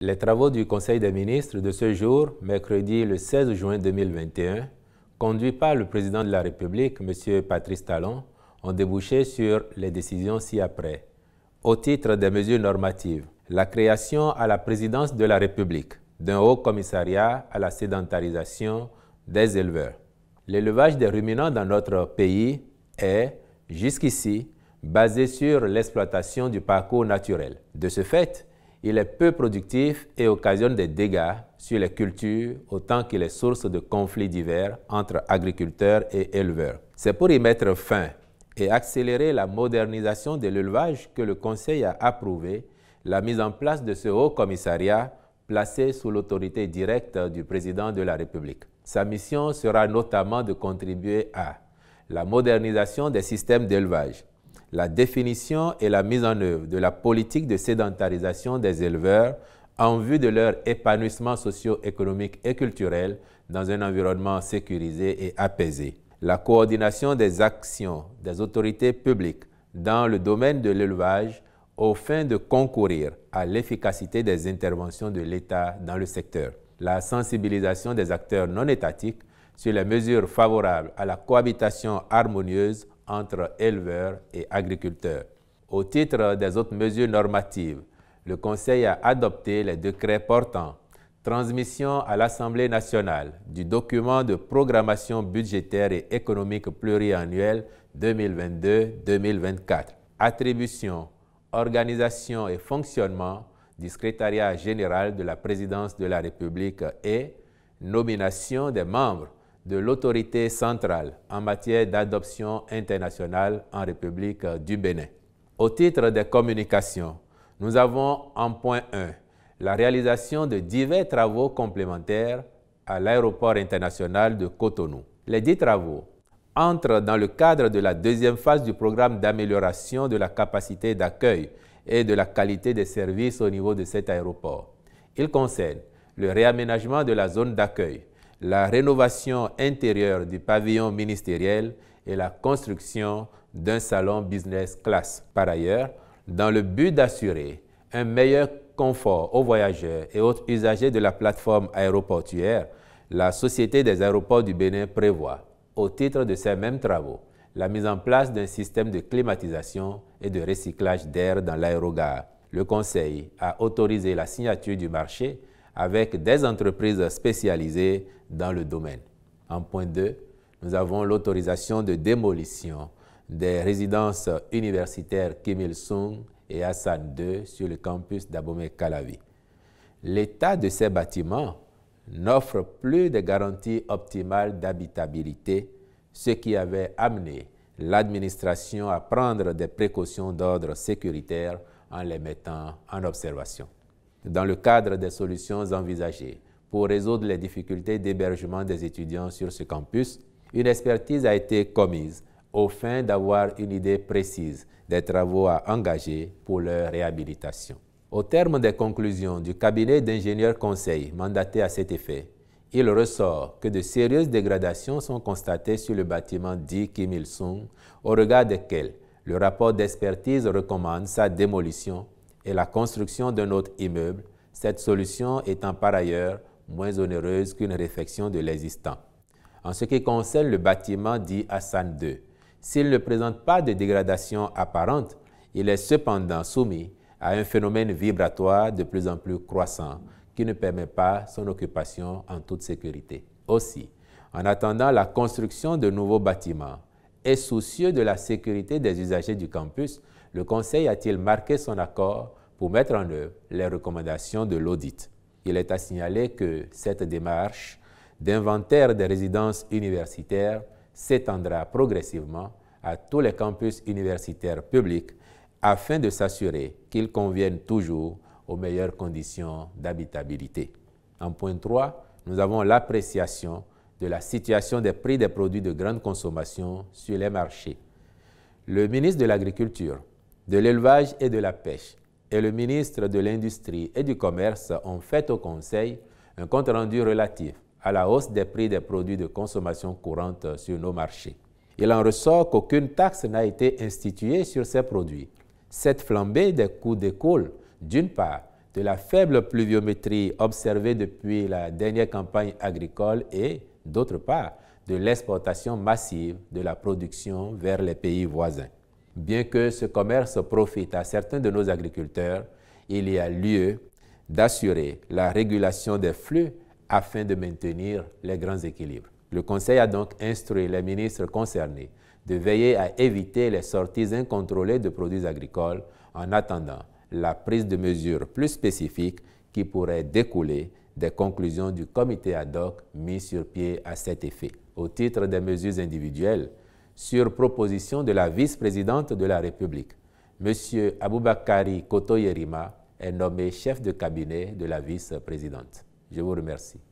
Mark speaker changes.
Speaker 1: Les travaux du Conseil des ministres de ce jour, mercredi le 16 juin 2021, conduits par le président de la République, M. Patrice Talon, ont débouché sur les décisions ci-après. Au titre des mesures normatives, la création à la présidence de la République d'un haut commissariat à la sédentarisation des éleveurs. L'élevage des ruminants dans notre pays est, jusqu'ici, basé sur l'exploitation du parcours naturel. De ce fait, il est peu productif et occasionne des dégâts sur les cultures autant qu'il est source de conflits divers entre agriculteurs et éleveurs. C'est pour y mettre fin et accélérer la modernisation de l'élevage que le Conseil a approuvé la mise en place de ce haut commissariat placé sous l'autorité directe du président de la République. Sa mission sera notamment de contribuer à la modernisation des systèmes d'élevage, la définition et la mise en œuvre de la politique de sédentarisation des éleveurs en vue de leur épanouissement socio-économique et culturel dans un environnement sécurisé et apaisé. La coordination des actions des autorités publiques dans le domaine de l'élevage afin de concourir à l'efficacité des interventions de l'État dans le secteur. La sensibilisation des acteurs non étatiques sur les mesures favorables à la cohabitation harmonieuse entre éleveurs et agriculteurs. Au titre des autres mesures normatives, le Conseil a adopté les décrets portant transmission à l'Assemblée nationale du document de programmation budgétaire et économique pluriannuel 2022-2024, attribution, organisation et fonctionnement du secrétariat général de la présidence de la République et nomination des membres de l'autorité centrale en matière d'adoption internationale en République du Bénin. Au titre des communications, nous avons en point 1 la réalisation de divers travaux complémentaires à l'aéroport international de Cotonou. Les dix travaux entrent dans le cadre de la deuxième phase du programme d'amélioration de la capacité d'accueil et de la qualité des services au niveau de cet aéroport. Ils concernent le réaménagement de la zone d'accueil, la rénovation intérieure du pavillon ministériel et la construction d'un salon business class. Par ailleurs, dans le but d'assurer un meilleur confort aux voyageurs et autres usagers de la plateforme aéroportuaire, la Société des aéroports du Bénin prévoit, au titre de ces mêmes travaux, la mise en place d'un système de climatisation et de recyclage d'air dans l'aérogare. Le Conseil a autorisé la signature du marché avec des entreprises spécialisées dans le domaine. En point 2, nous avons l'autorisation de démolition des résidences universitaires Kim Il-sung et Hassan II sur le campus d'Abomey-Calavi. L'état de ces bâtiments n'offre plus de garanties optimales d'habitabilité, ce qui avait amené l'administration à prendre des précautions d'ordre sécuritaire en les mettant en observation dans le cadre des solutions envisagées pour résoudre les difficultés d'hébergement des étudiants sur ce campus, une expertise a été commise au fin d'avoir une idée précise des travaux à engager pour leur réhabilitation. Au terme des conclusions du cabinet d'ingénieurs conseils mandaté à cet effet, il ressort que de sérieuses dégradations sont constatées sur le bâtiment dit Kim Il-sung, au regard desquelles le rapport d'expertise recommande sa démolition et la construction d'un autre immeuble, cette solution étant par ailleurs moins onéreuse qu'une réfection de l'existant. En ce qui concerne le bâtiment dit Hassan II, s'il ne présente pas de dégradation apparente, il est cependant soumis à un phénomène vibratoire de plus en plus croissant qui ne permet pas son occupation en toute sécurité. Aussi, en attendant la construction de nouveaux bâtiments, soucieux de la sécurité des usagers du campus, le Conseil a-t-il marqué son accord pour mettre en œuvre les recommandations de l'audit Il est à signaler que cette démarche d'inventaire des résidences universitaires s'étendra progressivement à tous les campus universitaires publics afin de s'assurer qu'ils conviennent toujours aux meilleures conditions d'habitabilité. En point 3, nous avons l'appréciation de la situation des prix des produits de grande consommation sur les marchés. Le ministre de l'Agriculture, de l'Élevage et de la Pêche et le ministre de l'Industrie et du Commerce ont fait au Conseil un compte-rendu relatif à la hausse des prix des produits de consommation courante sur nos marchés. Il en ressort qu'aucune taxe n'a été instituée sur ces produits. Cette flambée des coûts découle, d'une part, de la faible pluviométrie observée depuis la dernière campagne agricole et, d'autre part, de l'exportation massive de la production vers les pays voisins. Bien que ce commerce profite à certains de nos agriculteurs, il y a lieu d'assurer la régulation des flux afin de maintenir les grands équilibres. Le Conseil a donc instruit les ministres concernés de veiller à éviter les sorties incontrôlées de produits agricoles en attendant la prise de mesures plus spécifiques qui pourraient découler des conclusions du comité ad hoc mis sur pied à cet effet. Au titre des mesures individuelles, sur proposition de la vice-présidente de la République, M. Aboubakari Kotoyerima est nommé chef de cabinet de la vice-présidente. Je vous remercie.